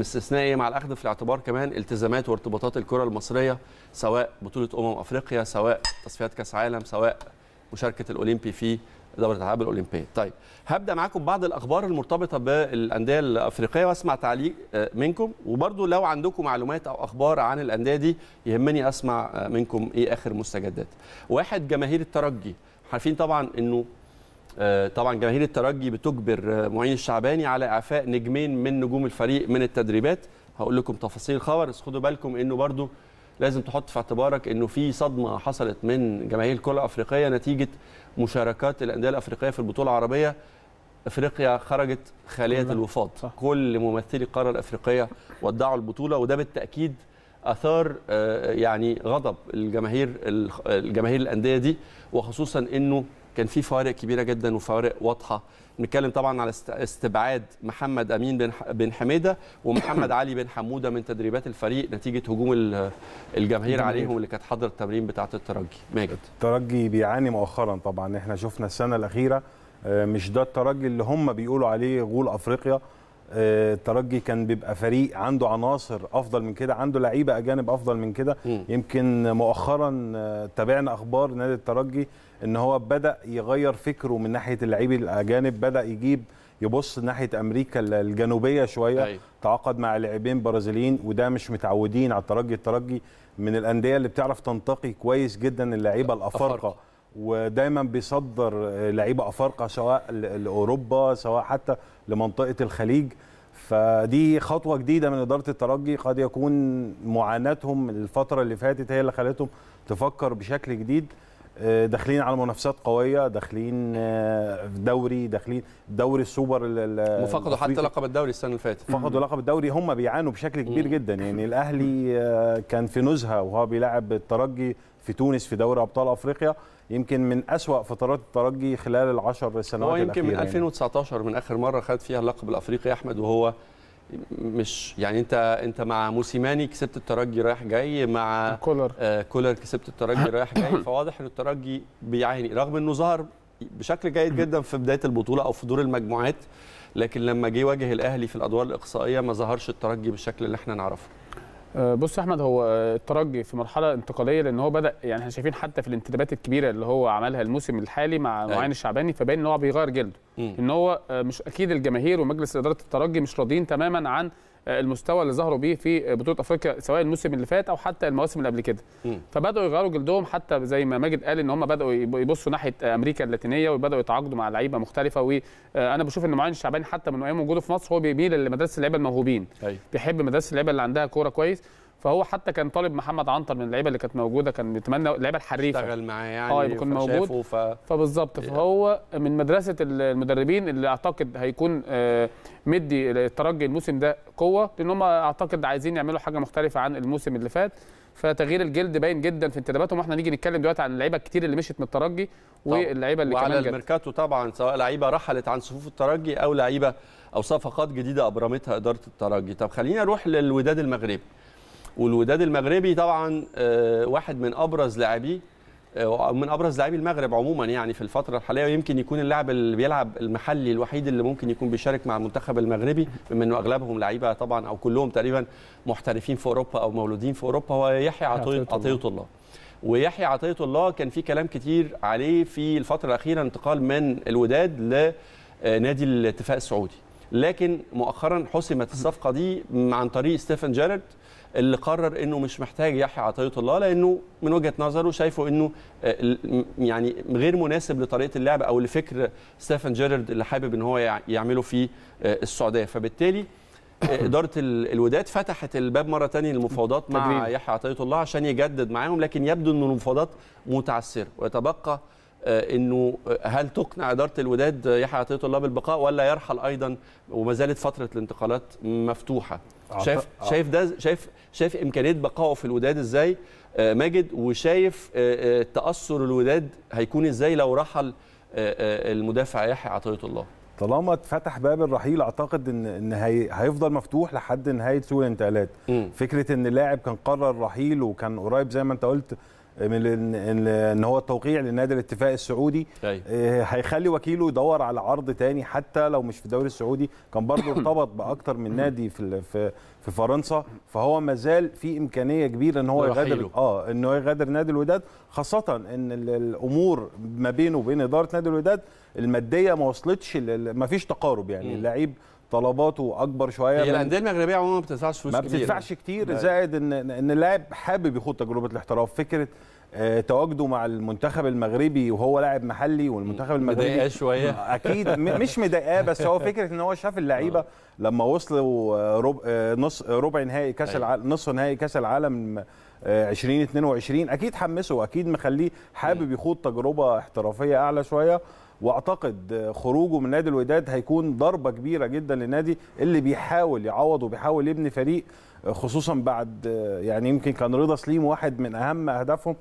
استثنائي مع الاخذ في الاعتبار كمان التزامات وارتباطات الكره المصريه سواء بطوله امم افريقيا سواء تصفيات كاس عالم سواء مشاركه الاولمبي في دوره الالعاب الاولمبيه. طيب هبدا معاكم بعض الاخبار المرتبطه بالانديه الافريقيه واسمع تعليق آه، منكم وبرضو لو عندكم معلومات او اخبار عن الانديه دي يهمني اسمع آه، منكم ايه اخر مستجدات. واحد جماهير الترجي عارفين طبعا انه آه، طبعا جماهير الترجي بتجبر آه، معين الشعباني على اعفاء نجمين من نجوم الفريق من التدريبات هقول لكم تفاصيل الخبر بس خدوا بالكم انه برضو لازم تحط في اعتبارك انه في صدمه حصلت من جماهير الكره الافريقيه نتيجه مشاركات الانديه الافريقيه في البطوله العربيه افريقيا خرجت خاليه الوفاض كل ممثلي القاره الافريقيه ودعوا البطوله وده بالتاكيد اثار آه، يعني غضب الجماهير الجماهير الانديه دي وخصوصا انه كان في فوارق كبيره جدا وفوارق واضحه نتكلم طبعا على استبعاد محمد امين بن حميده ومحمد علي بن حموده من تدريبات الفريق نتيجه هجوم الجماهير عليهم اللي كانت حاضره التمرين بتاعه الترجي ماجد الترجي بيعاني مؤخرا طبعا احنا شفنا السنه الاخيره آه، مش ده الترجي اللي هم بيقولوا عليه غول افريقيا الترجي آه، كان بيبقى فريق عنده عناصر افضل من كده عنده لعيبه اجانب افضل من كده يمكن مؤخرا آه، تابعنا اخبار نادي الترجي ان هو بدا يغير فكره من ناحيه اللعيبه الاجانب بدا يجيب يبص ناحيه امريكا الجنوبيه شويه أي. أيوه. تعاقد مع لاعبين برازيليين وده مش متعودين على الترجي الترجي من الانديه اللي بتعرف تنتقي كويس جدا اللعيبه الافارقه ودايما بيصدر لعيبه افارقه سواء لاوروبا سواء حتى لمنطقه الخليج فدي خطوه جديده من اداره الترجي قد يكون معاناتهم الفتره اللي فاتت هي اللي خلتهم تفكر بشكل جديد آه، داخلين على منافسات قويه داخلين آه، في دوري داخلين دوري السوبر وفقدوا حتى لقب الدوري السنه اللي فاتت فقدوا لقب الدوري هم بيعانوا بشكل كبير جدا يعني الاهلي آه، كان في نزهه وهو بيلعب الترجي في تونس في دوري ابطال افريقيا يمكن من أسوأ فترات الترجي خلال العشر سنوات هو يمكن من 2019 يعني. من اخر مره خد فيها اللقب الافريقي احمد وهو مش يعني انت انت مع موسيماني كسبت الترجي رايح جاي مع كولر آه كولر كسبت الترجي رايح جاي فواضح ان الترجي بيعاني رغم انه ظهر بشكل جيد جدا في بدايه البطوله او في دور المجموعات لكن لما جه واجه الاهلي في الادوار الاقصائيه ما ظهرش الترجي بالشكل اللي احنا نعرفه آه، بص يا احمد هو الترجي في مرحله انتقاليه لان هو بدا يعني احنا شايفين حتى في الانتدابات الكبيره اللي هو عملها الموسم الحالي مع أيوه. معين الشعباني فباين ان هو بيغير جلده ان هو آه، مش اكيد الجماهير ومجلس اداره الترجي مش راضيين تماما عن المستوى اللي ظهروا بيه في بطوله افريقيا سواء الموسم اللي فات او حتى المواسم اللي قبل كده فبداوا يغيروا جلدهم حتى زي ما ماجد قال ان هم بداوا يبصوا ناحيه امريكا اللاتينيه وبداوا يتعاقدوا مع لعيبه مختلفه وانا آه، بشوف ان معين الشعباني حتى من ايام وجوده في مصر هو بيميل لمدرسه اللعيبه الموهوبين أي. أيوة. بيحب مدرسه اللعيبه اللي عندها كوره كويس فهو حتى كان طالب محمد عنتر من اللعيبه اللي كانت موجوده كان بيتمنى اللعيبه الحريفه اشتغل معاه يعني اه يكون موجود ف... فبالظبط فهو من مدرسه المدربين اللي اعتقد هيكون آه، مدي الترجي الموسم ده قوه لان هم اعتقد عايزين يعملوا حاجه مختلفه عن الموسم اللي فات فتغيير الجلد باين جدا في انتداباتهم واحنا نيجي نتكلم دلوقتي عن اللعيبه الكتير اللي مشت من الترجي واللعيبه اللي وعلى كمان الميركاتو طبعا سواء لعيبه رحلت عن صفوف الترجي او لعيبه او صفقات جديده ابرمتها اداره الترجي طب خليني اروح للوداد المغربي والوداد المغربي طبعا آه، واحد من ابرز لاعبيه آه، من ابرز لاعبي المغرب عموما يعني في الفتره الحاليه ويمكن يكون اللاعب اللي بيلعب المحلي الوحيد اللي ممكن يكون بيشارك مع المنتخب المغربي بما انه اغلبهم لعيبه طبعا او كلهم تقريبا محترفين في اوروبا او مولودين في اوروبا هو يحيى عطيه عطيه الله ويحيى عطيه الله كان في كلام كتير عليه في الفتره الاخيره انتقال من الوداد لنادي آه، الاتفاق السعودي لكن مؤخرا حسمت الصفقه دي عن طريق ستيفن جارد اللي قرر انه مش محتاج يحيى عطيه الله لانه من وجهه نظره شايفه انه آه، يعني غير مناسب لطريقه اللعب او لفكر ستيفن جيرارد اللي حابب ان هو يعمله في آه، السعوديه فبالتالي آه، اداره الوداد فتحت الباب مره ثانيه للمفاوضات مع يحيى عطيه الله عشان يجدد معاهم لكن يبدو ان المفاوضات متعثره ويتبقى انه هل تقنع اداره الوداد يحيى عطيه الله بالبقاء ولا يرحل ايضا وما زالت فتره الانتقالات مفتوحه شايف شايف ده شايف شايف امكانيه بقائه في الوداد ازاي آه، ماجد وشايف آه، آه، تاثر الوداد هيكون ازاي لو رحل المدافع يحيى عطيه الله طالما اتفتح باب الرحيل اعتقد ان ان هي هيفضل مفتوح لحد نهايه سوق الانتقالات فكره ان لاعب كان قرر الرحيل وكان قريب زي ما انت قلت من ان هو التوقيع لنادي الاتفاق السعودي أيوة. آه، هيخلي وكيله يدور على عرض تاني حتى لو مش في الدوري السعودي كان برضه ارتبط باكتر من نادي في في فرنسا فهو مازال في امكانيه كبيره ان هو يغادر اه ان هو يغادر نادي الوداد خاصه ان الامور ما بينه وبين اداره نادي الوداد الماديه ما وصلتش ما فيش تقارب يعني اللعيب طلباته اكبر شويه هي الانديه المغربيه عموما ما بتدفعش فلوس ما بتدفعش كتير, كتير زائد ان ان اللاعب حابب يخوض تجربه الاحتراف فكره آه، تواجده مع المنتخب المغربي وهو لاعب محلي والمنتخب المغربي مضايقاه شويه اكيد مش مضايقاه بس هو فكره ان هو شاف اللعيبه آه. لما وصلوا آه، ربع نص ربع نهائي كاس أيوه. العالم نصف نهائي كاس العالم 2022 اكيد حمسه واكيد مخليه حابب يخوض تجربه احترافيه اعلى شويه واعتقد خروجه من نادي الوداد هيكون ضربه كبيره جدا للنادي اللي بيحاول يعوض وبيحاول يبني فريق خصوصا بعد يعني يمكن كان رضا سليم واحد من اهم اهدافهم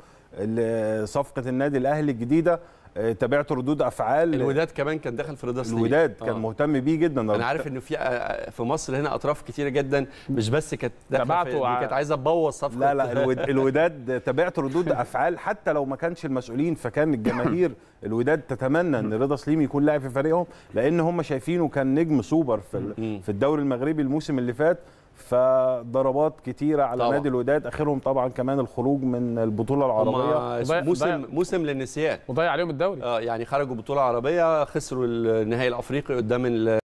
صفقه النادي الاهلي الجديده آه، تابعت ردود افعال الوداد كمان كان داخل في رضا سليم الوداد آه. كان مهتم بيه جدا انا عارف انه في آه، في مصر هنا اطراف كتيره جدا مش بس كانت تابعته ع... كانت عايزه تبوظ صفقه لا لا الوداد تابعت ردود افعال حتى لو ما كانش المسؤولين فكان الجماهير الوداد تتمنى ان رضا سليم يكون لاعب في فريقهم لان هم شايفينه كان نجم سوبر في في الدوري المغربي الموسم اللي فات فضربات كتيره على طبعا. نادي الوداد اخرهم طبعا كمان الخروج من البطوله العربيه موسم موسم للنسيان وضيع عليهم الدوري اه يعني خرجوا بطوله عربيه خسروا النهائي الافريقي قدام